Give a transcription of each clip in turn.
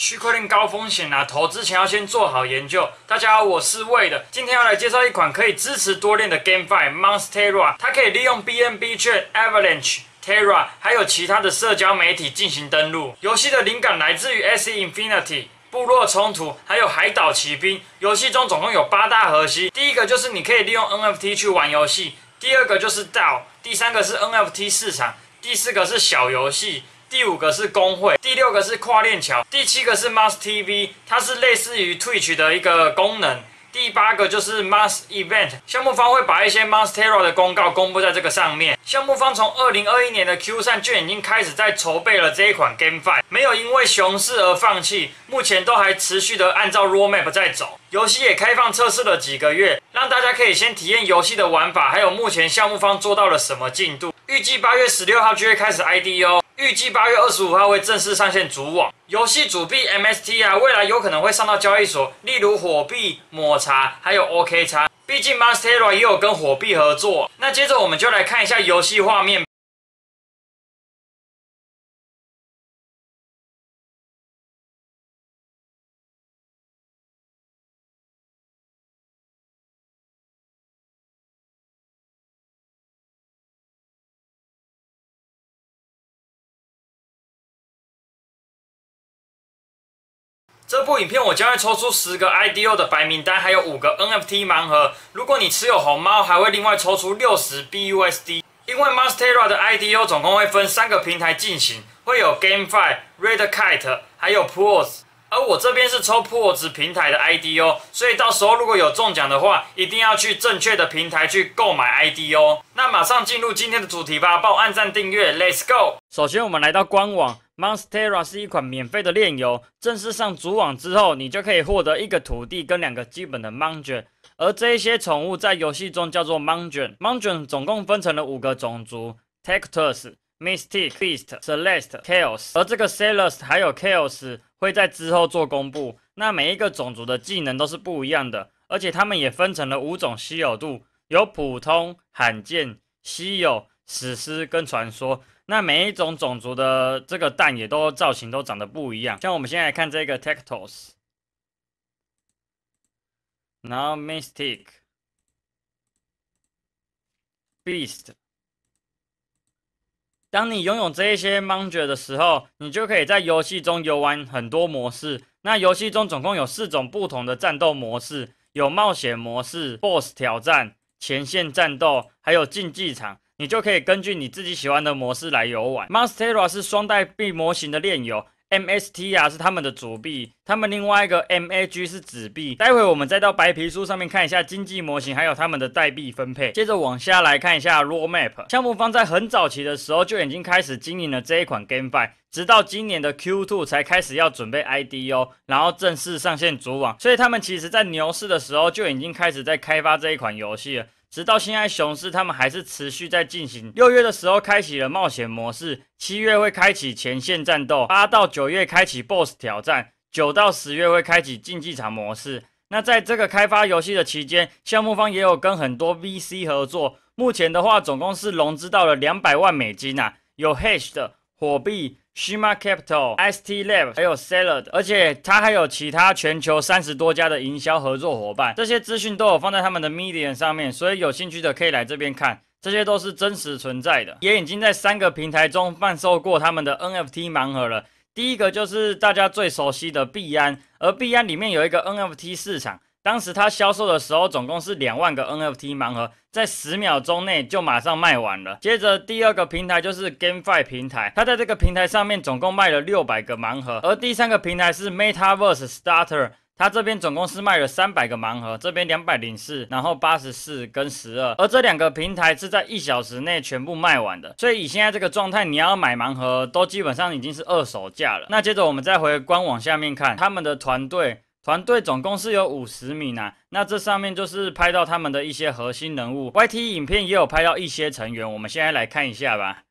区块链高风险啊，投资前要先做好研究。大家好，我是魏的，今天要来介绍一款可以支持多链的 GameFi Monsterra，它可以利用 BNB、券 a v a l a n c h e Terra，还有其他的社交媒体进行登录。游戏的灵感来自于《s e Infinity》、《部落冲突》，还有《海岛奇兵》。游戏中总共有八大核心，第一个就是你可以利用 NFT 去玩游戏，第二个就是 DAO，第三个是 NFT 市场，第四个是小游戏。第五个是工会，第六个是跨链桥，第七个是 Mars TV，它是类似于 Twitch 的一个功能。第八个就是 Mars Event，项目方会把一些 Mars Terra 的公告公布在这个上面。项目方从2021年的 Q3 就已经开始在筹备了这一款 GameFi，没有因为熊市而放弃，目前都还持续的按照 roadmap 在走。游戏也开放测试了几个月，让大家可以先体验游戏的玩法，还有目前项目方做到了什么进度？预计八月十六号就会开始 ID 哦。预计八月二十五号会正式上线主网游戏主币 MST 啊，未来有可能会上到交易所，例如火币、抹茶，还有 OK 叉。毕竟 m a s t e r a 也有跟火币合作。那接着我们就来看一下游戏画面。这部影片我将会抽出十个 IDO 的白名单，还有五个 NFT 盲盒。如果你持有红猫，还会另外抽出六十 BUSD。因为 m a s t e r a 的 IDO 总共会分三个平台进行，会有 GameFi、RedKite 还有 Pools。而我这边是抽 Pools 平台的 IDO，所以到时候如果有中奖的话，一定要去正确的平台去购买 IDO。那马上进入今天的主题吧，帮按赞订阅，Let's go！首先我们来到官网。Monstera 是一款免费的炼油。正式上主网之后，你就可以获得一个土地跟两个基本的 m o n g e r 而这些宠物在游戏中叫做 m o n g e r m o n g e r 总共分成了五个种族：Tectus、Misty、e a s t Celest、Chaos。而这个 Celest e 还有 Chaos 会在之后做公布。那每一个种族的技能都是不一样的，而且它们也分成了五种稀有度：有普通、罕见、稀有。史诗跟传说，那每一种种族的这个蛋也都造型都长得不一样。像我们现在看这个 t e c t o s Now Mystic Beast。当你拥有这一些 m o n g e r 的时候，你就可以在游戏中游玩很多模式。那游戏中总共有四种不同的战斗模式：有冒险模式、Boss 挑战、前线战斗，还有竞技场。你就可以根据你自己喜欢的模式来游玩。m a s t e r a 是双代币模型的链游，MST 啊是他们的主币，他们另外一个 MAG 是纸币。待会我们再到白皮书上面看一下经济模型，还有他们的代币分配。接着往下来看一下 Raw Map 项目，方在很早期的时候就已经开始经营了这一款 GameFi，直到今年的 Q2 才开始要准备 IDO，然后正式上线主网。所以他们其实在牛市的时候就已经开始在开发这一款游戏了。直到现在，熊市他们还是持续在进行。六月的时候开启了冒险模式，七月会开启前线战斗，八到九月开启 BOSS 挑战，九到十月会开启竞技场模式。那在这个开发游戏的期间，项目方也有跟很多 VC 合作。目前的话，总共是融资到了两百万美金呐，有 Hash 的货币。Shima Capital、ST Lab，还有 Salad，而且它还有其他全球三十多家的营销合作伙伴，这些资讯都有放在他们的 media 上面，所以有兴趣的可以来这边看，这些都是真实存在的，也已经在三个平台中贩售过他们的 NFT 盲盒了。第一个就是大家最熟悉的币安，而币安里面有一个 NFT 市场。当时他销售的时候，总共是两万个 NFT 盲盒，在十秒钟内就马上卖完了。接着第二个平台就是 GameFi 平台，它在这个平台上面总共卖了六百个盲盒，而第三个平台是 MetaVerse Starter，他这边总共是卖了三百个盲盒，这边两百零四，然后八十四跟十二，而这两个平台是在一小时内全部卖完的。所以以现在这个状态，你要买盲盒都基本上已经是二手价了。那接着我们再回官网下面看他们的团队。团队总共是有五十名呐，那这上面就是拍到他们的一些核心人物。YT 影片也有拍到一些成员，我们现在来看一下吧。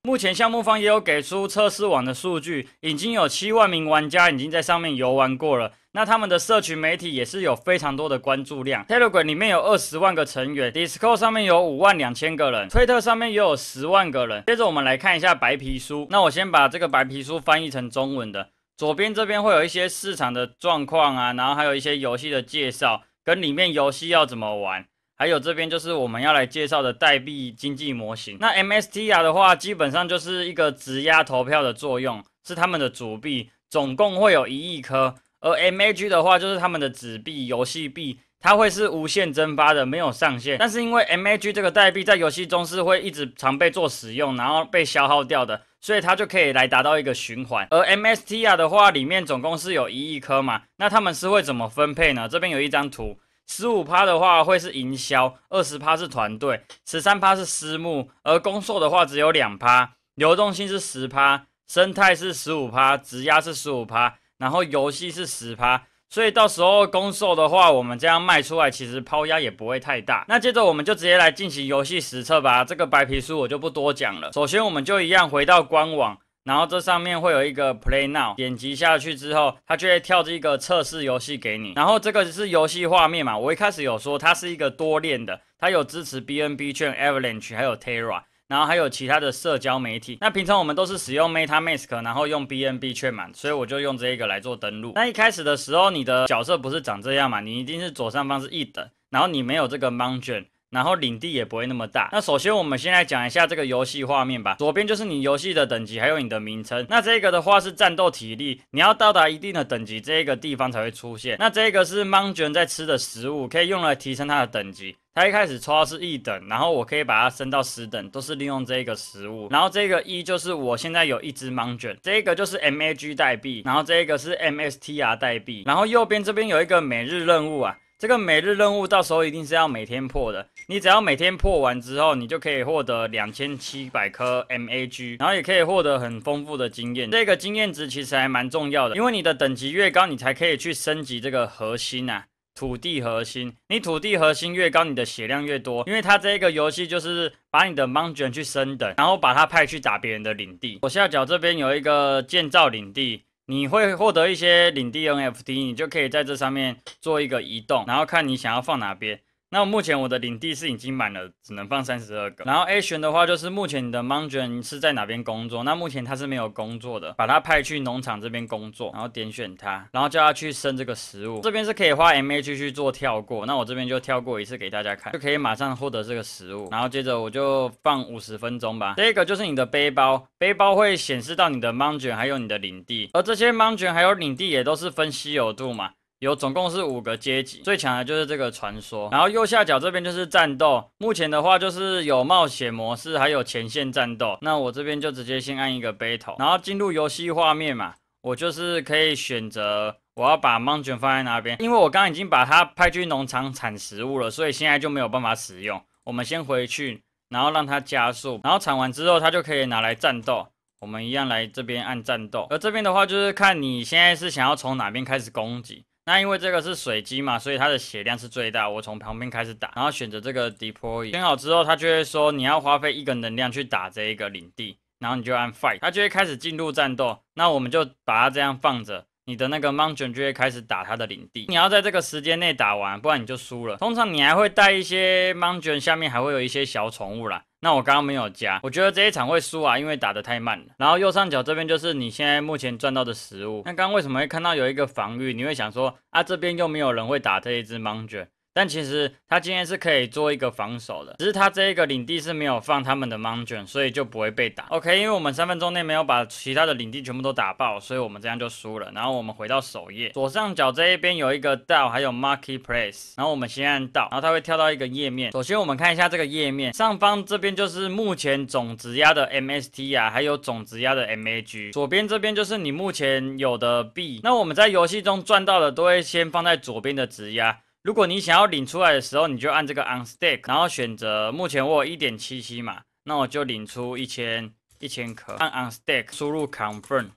目前项目方也有给出测试网的数据，已经有七万名玩家已经在上面游玩过了。那他们的社群媒体也是有非常多的关注量，Telegram 里面有二十万个成员，Discord 上面有五万两千个人，推特上面也有十万个人。接着我们来看一下白皮书。那我先把这个白皮书翻译成中文的。左边这边会有一些市场的状况啊，然后还有一些游戏的介绍，跟里面游戏要怎么玩，还有这边就是我们要来介绍的代币经济模型。那 MSTR 的话，基本上就是一个质押投票的作用，是他们的主币，总共会有一亿颗。而 MAG 的话，就是他们的纸币、游戏币，它会是无限蒸发的，没有上限。但是因为 MAG 这个代币在游戏中是会一直常被做使用，然后被消耗掉的，所以它就可以来达到一个循环。而 MSTR 的话，里面总共是有一亿颗嘛，那他们是会怎么分配呢？这边有一张图，十五趴的话会是营销，二十趴是团队，十三趴是私募，而公售的话只有两趴，流动性是十趴，生态是十五趴，质押是十五趴。然后游戏是实趴。所以到时候攻守的话，我们这样卖出来，其实抛压也不会太大。那接着我们就直接来进行游戏实测吧。这个白皮书我就不多讲了。首先我们就一样回到官网，然后这上面会有一个 Play Now，点击下去之后，它就会跳这个测试游戏给你。然后这个是游戏画面嘛，我一开始有说它是一个多链的，它有支持 BNB 券 e v a l a n c e 还有 Terra。然后还有其他的社交媒体。那平常我们都是使用 Meta Mask，然后用 BNB 确满，所以我就用这个来做登录。那一开始的时候，你的角色不是长这样嘛？你一定是左上方是一等，然后你没有这个 Mountain。然后领地也不会那么大。那首先我们先来讲一下这个游戏画面吧。左边就是你游戏的等级，还有你的名称。那这个的话是战斗体力，你要到达一定的等级，这个地方才会出现。那这个是 m o n g o n 在吃的食物，可以用来提升它的等级。它一开始抽到是一等，然后我可以把它升到十等，都是利用这一个食物。然后这个一就是我现在有一只 m o n g o n 这个就是 mag 代币，然后这个是 mstr 代币。然后右边这边有一个每日任务啊。这个每日任务到时候一定是要每天破的。你只要每天破完之后，你就可以获得两千七百颗 MAG，然后也可以获得很丰富的经验。这个经验值其实还蛮重要的，因为你的等级越高，你才可以去升级这个核心呐，土地核心。你土地核心越高，你的血量越多，因为它这个游戏就是把你的 Mountain 去升等，然后把它派去打别人的领地。左下角这边有一个建造领地。你会获得一些领地 NFT，你就可以在这上面做一个移动，然后看你想要放哪边。那目前我的领地是已经满了，只能放三十二个。然后 A 选的话，就是目前你的 m o n g e n 是在哪边工作？那目前他是没有工作的，把他派去农场这边工作，然后点选他，然后叫他去生这个食物。这边是可以花 m a 去去做跳过，那我这边就跳过一次给大家看，就可以马上获得这个食物。然后接着我就放五十分钟吧。这一个就是你的背包，背包会显示到你的 m o n g e n 还有你的领地，而这些 m o n g e n 还有领地也都是分稀有度嘛。有总共是五个阶级，最强的就是这个传说。然后右下角这边就是战斗，目前的话就是有冒险模式，还有前线战斗。那我这边就直接先按一个 battle，然后进入游戏画面嘛，我就是可以选择我要把 mountain 放在哪边，因为我刚刚已经把它派去农场产食物了，所以现在就没有办法使用。我们先回去，然后让它加速，然后产完之后它就可以拿来战斗。我们一样来这边按战斗，而这边的话就是看你现在是想要从哪边开始攻击。那因为这个是水机嘛，所以它的血量是最大。我从旁边开始打，然后选择这个 deploy 选好之后，它就会说你要花费一个能量去打这一个领地，然后你就按 fight，它就会开始进入战斗。那我们就把它这样放着，你的那个 mountain 就会开始打它的领地。你要在这个时间内打完，不然你就输了。通常你还会带一些 mountain，下面还会有一些小宠物啦。那我刚刚没有加，我觉得这一场会输啊，因为打的太慢了。然后右上角这边就是你现在目前赚到的食物。那刚刚为什么会看到有一个防御？你会想说啊，这边又没有人会打这一只盲卷。但其实他今天是可以做一个防守的，只是他这一个领地是没有放他们的 mountain，所以就不会被打。OK，因为我们三分钟内没有把其他的领地全部都打爆，所以我们这样就输了。然后我们回到首页，左上角这一边有一个 d 道，还有 marketplace。然后我们先按到，然后它会跳到一个页面。首先我们看一下这个页面上方这边就是目前总值压的 MST 啊，还有总值压的 MAG。左边这边就是你目前有的币。那我们在游戏中赚到的都会先放在左边的值压。如果你想要领出来的时候，你就按这个 unstack，然后选择目前我有1.77嘛，那我就领出一千一千颗，按 unstack 输入 confirm，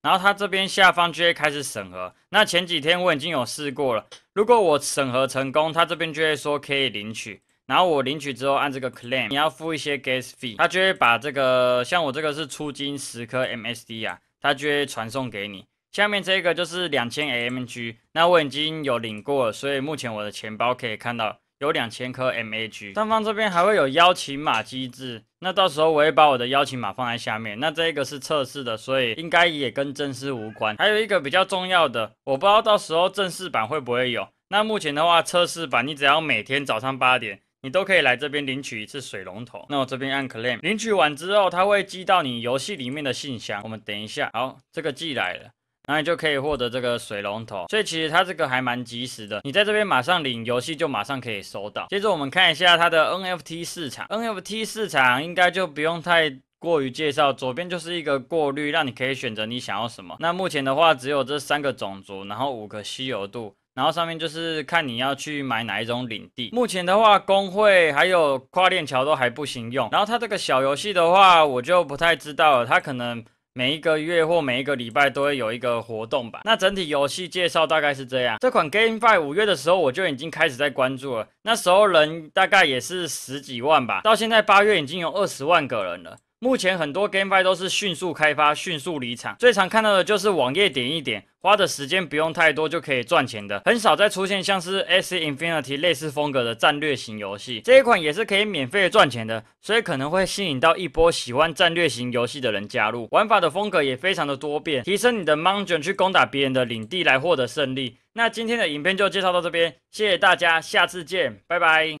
然后它这边下方就会开始审核。那前几天我已经有试过了，如果我审核成功，它这边就会说可以领取，然后我领取之后按这个 claim，你要付一些 gas fee，它就会把这个像我这个是出金十颗 MSD 啊，它就会传送给你。下面这个就是两千 M G，那我已经有领过，所以目前我的钱包可以看到有两千颗 M a G。上方这边还会有邀请码机制，那到时候我会把我的邀请码放在下面。那这个是测试的，所以应该也跟正式无关。还有一个比较重要的，我不知道到时候正式版会不会有。那目前的话，测试版你只要每天早上八点，你都可以来这边领取一次水龙头。那我这边按 claim，领取完之后它会寄到你游戏里面的信箱。我们等一下，好，这个寄来了。那你就可以获得这个水龙头，所以其实它这个还蛮及时的。你在这边马上领，游戏就马上可以收到。接着我们看一下它的 NFT 市场，NFT 市场应该就不用太过于介绍。左边就是一个过滤，让你可以选择你想要什么。那目前的话，只有这三个种族，然后五个稀有度，然后上面就是看你要去买哪一种领地。目前的话，工会还有跨链桥都还不行用。然后它这个小游戏的话，我就不太知道了，它可能。每一个月或每一个礼拜都会有一个活动吧。那整体游戏介绍大概是这样。这款 GameFi 五月的时候我就已经开始在关注了，那时候人大概也是十几万吧，到现在八月已经有二十万个人了。目前很多 GameFi 都是迅速开发、迅速离场，最常看到的就是网页点一点。花的时间不用太多就可以赚钱的，很少再出现像是《S C Infinity》类似风格的战略型游戏。这一款也是可以免费赚钱的，所以可能会吸引到一波喜欢战略型游戏的人加入。玩法的风格也非常的多变，提升你的 m o n g e i n 去攻打别人的领地来获得胜利。那今天的影片就介绍到这边，谢谢大家，下次见，拜拜。